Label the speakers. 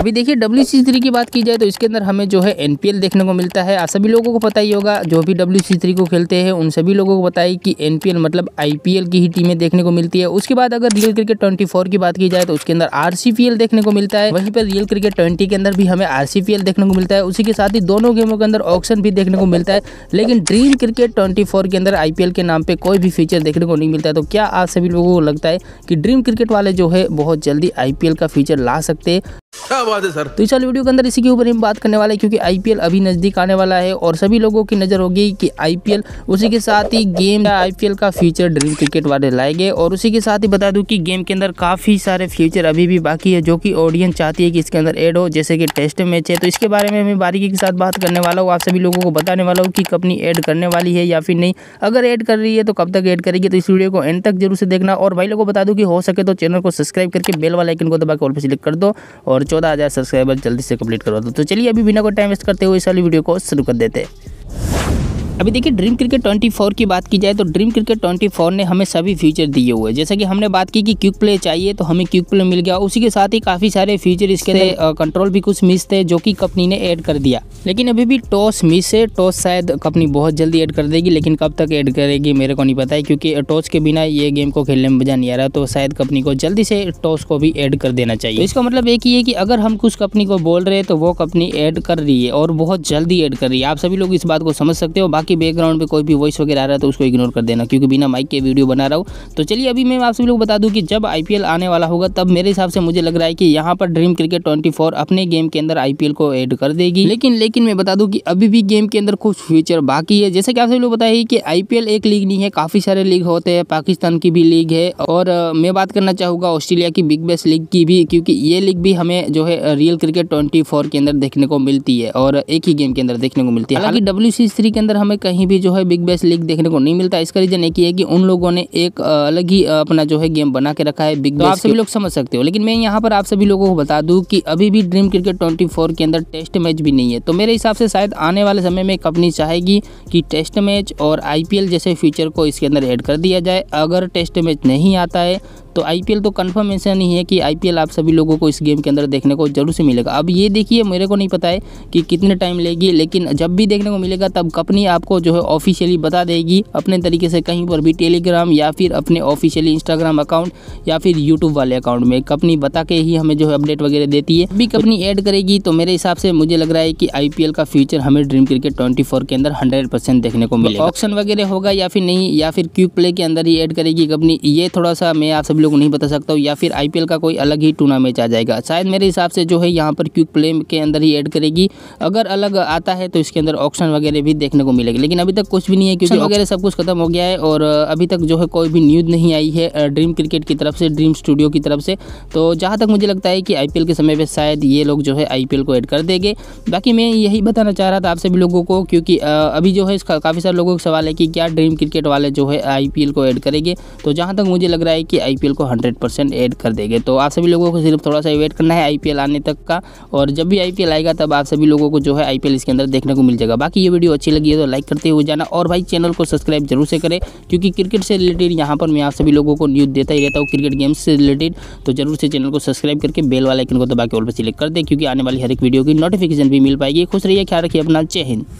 Speaker 1: अभी देखिए W C three की बात की जाए तो इसके अंदर हमें जो है एन पी एल देखने को मिलता है आप सभी लोगों को पता ही होगा जो भी डब्ल्यू सी थ्री को खेलते हैं उन सभी लोगों को पता है कि एन पी एल मतलब आई पी एल की ही टीमें देखने को मिलती है उसके बाद अगर रियल क्रिकेट ट्वेंटी फोर की बात की जाए तो उसके अंदर आर सी पी एल देखने को मिलता है वहीं पर रियल क्रिकेट ट्वेंटी के अंदर भी हमें आर सी पी एल देखने को मिलता है उसी के साथ ही दोनों गेमों के अंदर ऑप्शन भी देखने को मिलता है लेकिन ड्रीम क्रिकेट ट्वेंटी फोर के अंदर आई पी एल के नाम पर कोई भी फीचर देखने को नहीं मिलता है तो क्या आप सभी लोगों को लगता है कि ड्रीम क्रिकेट वाले जो है बहुत जल्दी आई पी एल का फीचर ला सकते हैं क्या बात है सर तो इस वीडियो के अंदर इसी के ऊपर हम बात करने वाले क्योंकि आईपीएल अभी नजदीक आने वाला है और सभी लोगों की नजर होगी कि आईपीएल उसी के साथ ही गेम आईपीएल का फ्यूचर ड्रीम क्रिकेट वाले लाएंगे और उसी के साथ ही बता दूं की गेम के अंदर काफ़ी सारे फ्यूचर अभी भी बाकी है जो की ऑडियंस चाहती है की इसके अंदर एड हो जैसे की टेस्ट मैच है तो इसके बारे में मैं बारीकी के साथ बात करने वाला हूँ आप सभी लोगों को बताने वाला हूँ की कंपनी एड करने वाली है या फिर नहीं अगर एड कर रही है तो कब तक एड करेगी तो इस वीडियो को एंड तक जरूर से देखना और भाई लोगों को बता दूं कि हो सके तो चैनल को सब्सक्राइब करके बेल वाला आइकन को दबाकर के पर सिलेक्ट कर दो और चौदह हज़ार सब्सक्राइबर जल्दी से कंप्लीट करवा दो तो चलिए अभी बिना कोई टाइम वेस्ट करते हुए इस वाली वीडियो को शुरू कर देते हैं अभी देखिए ड्रीम क्रिकेट 24 की बात की जाए तो ड्रीम क्रिकेट 24 ने हमें सभी फीचर दिए हुए जैसे कि हमने बात की कि क्यूक प्ले चाहिए तो हमें क्यूक प्ले मिल गया उसी के साथ ही काफ़ी सारे फीचर इसके लिए कंट्रोल भी कुछ मिस थे जो कि कंपनी ने ऐड कर दिया लेकिन अभी भी टॉस मिस है टॉस शायद कंपनी बहुत जल्दी ऐड कर देगी लेकिन कब तक ऐड करेगी मेरे को नहीं पता है क्योंकि टॉस के बिना ये गेम को खेलने में मजा नहीं आ रहा तो शायद कंपनी को जल्दी से टॉस को भी ऐड कर देना चाहिए तो इसका मतलब एक ही है कि अगर हम कुछ कंपनी को बोल रहे हैं तो वो कंपनी ऐड कर रही है और बहुत जल्दी ऐड कर रही है आप सभी लोग इस बात को समझ सकते हो बाकी कि बैकग्राउंड पे कोई भी वॉइस वगैरह आ रहा है तो उसको इग्नोर कर देना क्योंकि बिना माइक के वीडियो बना रहा हूँ तो चलिए अभी मैं आप सभी लोग बता दूँ कि जब आई आने वाला होगा तब मेरे हिसाब से मुझे लग रहा है कि यहाँ पर ड्रीम क्रिकेट ट्वेंटी अपने गेम के अंदर आई को एड कर देगी लेकिन लेकिन मैं बता दूँ कि अभी भी गेम के अंदर कुछ फ्यूचर बाकी है जैसे कि आप सभी लोग बताइए कि आई एक लीग नहीं है काफ़ी सारे लीग होते हैं पाकिस्तान की भी लीग है और मैं बात करना चाहूँगा ऑस्ट्रेलिया की बिग बेस्ट लीग की भी क्योंकि ये लीग भी हमें जो है रियल क्रिकेट 24 के अंदर देखने को मिलती है और एक ही गेम के अंदर देखने को मिलती है हालांकि डब्ल्यू के अंदर हमें कहीं भी जो है बिग बैश लीग देखने को नहीं मिलता इसका रीज़न एक ही है कि उन लोगों ने एक अलग ही अपना जो है गेम बना के रखा है बिग तो आप सभी लोग समझ सकते हो लेकिन मैं यहाँ पर आप सभी लोगों को बता दूँ कि अभी भी ड्रीम क्रिकेट ट्वेंटी के अंदर टेस्ट मैच भी नहीं है तो मेरे हिसाब से शायद आने वाले समय में कंपनी चाहेगी कि टेस्ट मैच और आई जैसे फीचर को इसके अंदर एड कर दिया जाए अगर टेस्ट मैच नहीं आता है तो आईपीएल तो कन्फर्मेशन ही है कि आईपीएल आप सभी लोगों को इस गेम के अंदर देखने को जरूर से मिलेगा अब ये देखिए मेरे को नहीं पता है कि कितने टाइम लेगी लेकिन जब भी देखने को मिलेगा तब कंपनी आपको जो है ऑफिशियली बता देगी अपने तरीके से कहीं पर भी टेलीग्राम या फिर अपने ऑफिशियली इंस्टाग्राम अकाउंट या फिर यूट्यूब वाले अकाउंट में कंपनी बता के ही हमें जो है अपडेट वगैरह देती है भी कंपनी ऐड करेगी तो मेरे हिसाब से मुझे लग रहा है कि आईपीएल का फ्यूचर हमें ड्रीम क्रिकेट ट्वेंटी के अंदर हंड्रेड देखने को मिलेगा ऑप्शन वगैरह होगा या फिर नहीं या फिर क्यूब प्ले के अंदर ही एड करेगी कंपनी ये थोड़ा सा मैं आप सभी लोग नहीं बता सकता हूँ या फिर आई का कोई अलग ही टूर्नामेंट आ जाएगा शायद मेरे हिसाब से जो है यहाँ पर क्यूक प्ले के अंदर ही एड करेगी अगर अलग आता है तो इसके अंदर ऑप्शन वगैरह भी देखने को मिलेगी लेकिन अभी तक कुछ भी नहीं है क्योंकि वगैरह सब कुछ खत्म हो गया है और अभी तक जो है कोई भी न्यूज़ नहीं आई है ड्रीम क्रिकेट की तरफ से ड्रीम स्टूडियो की तरफ से तो जहाँ तक मुझे लगता है कि आई के समय पर शायद ये लोग जो है आई को ऐड कर देंगे बाकी मैं यही बताना चाह रहा था आप सभी लोगों को क्योंकि अभी जो है इसका काफ़ी सारे लोगों का सवाल है कि क्या ड्रीम क्रिकेट वाले जो है आई को ऐड करेंगे तो जहाँ तक मुझे लग रहा है कि आई आईपीएल को 100 परसेंट एड कर देंगे तो आप सभी लोगों को सिर्फ थोड़ा सा वेट करना है आईपीएल आने तक का और जब भी आईपीएल आएगा तब आप सभी लोगों को जो है आईपीएल इसके अंदर देखने को मिल जाएगा बाकी ये वीडियो अच्छी लगी है तो लाइक करते हुए जाना और भाई चैनल को सब्सक्राइब जरूर से करें क्योंकि क्रिकेट से रिलेटेड यहाँ पर मैं आप सभी लोगों को न्यूज़ देता ही रहता हूँ क्रिकेट गेम्स से रिलेटेड तो जरूर से चैनल को सब्सक्राइब करके बेल वाला आइकन को दबा के ऑल पर सिलेक्ट कर दे क्योंकि आने वाली हर एक वीडियो की नोटिफिकेशन भी मिल पाएगी खुश रहिए ख्याल रखिए अपना जय हिंद